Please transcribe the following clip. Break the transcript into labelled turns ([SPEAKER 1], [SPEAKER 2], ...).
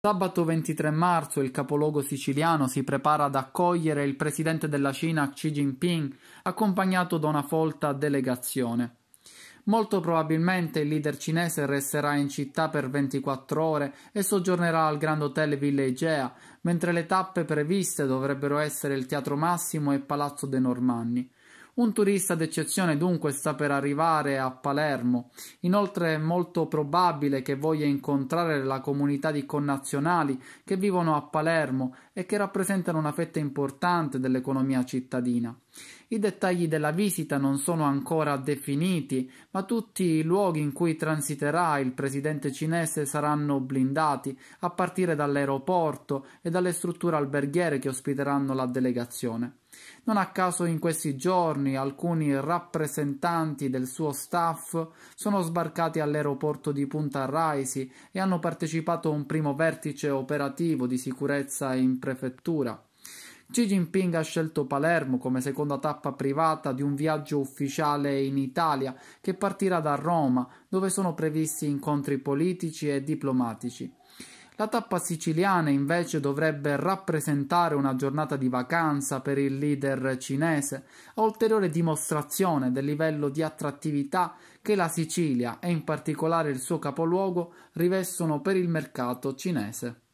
[SPEAKER 1] Sabato 23 marzo il capoluogo siciliano si prepara ad accogliere il presidente della Cina Xi Jinping, accompagnato da una folta delegazione. Molto probabilmente il leader cinese resterà in città per 24 ore e soggiornerà al Grand Hotel Villa Egea, mentre le tappe previste dovrebbero essere il Teatro Massimo e Palazzo De Normanni. Un turista d'eccezione dunque sta per arrivare a Palermo. Inoltre è molto probabile che voglia incontrare la comunità di connazionali che vivono a Palermo e che rappresentano una fetta importante dell'economia cittadina. I dettagli della visita non sono ancora definiti, ma tutti i luoghi in cui transiterà il presidente cinese saranno blindati, a partire dall'aeroporto e dalle strutture alberghiere che ospiteranno la delegazione. Non a caso in questi giorni alcuni rappresentanti del suo staff sono sbarcati all'aeroporto di Punta Raisi e hanno partecipato a un primo vertice operativo di sicurezza in prefettura. Xi Jinping ha scelto Palermo come seconda tappa privata di un viaggio ufficiale in Italia che partirà da Roma, dove sono previsti incontri politici e diplomatici. La tappa siciliana invece dovrebbe rappresentare una giornata di vacanza per il leader cinese, ulteriore dimostrazione del livello di attrattività che la Sicilia e in particolare il suo capoluogo rivestono per il mercato cinese.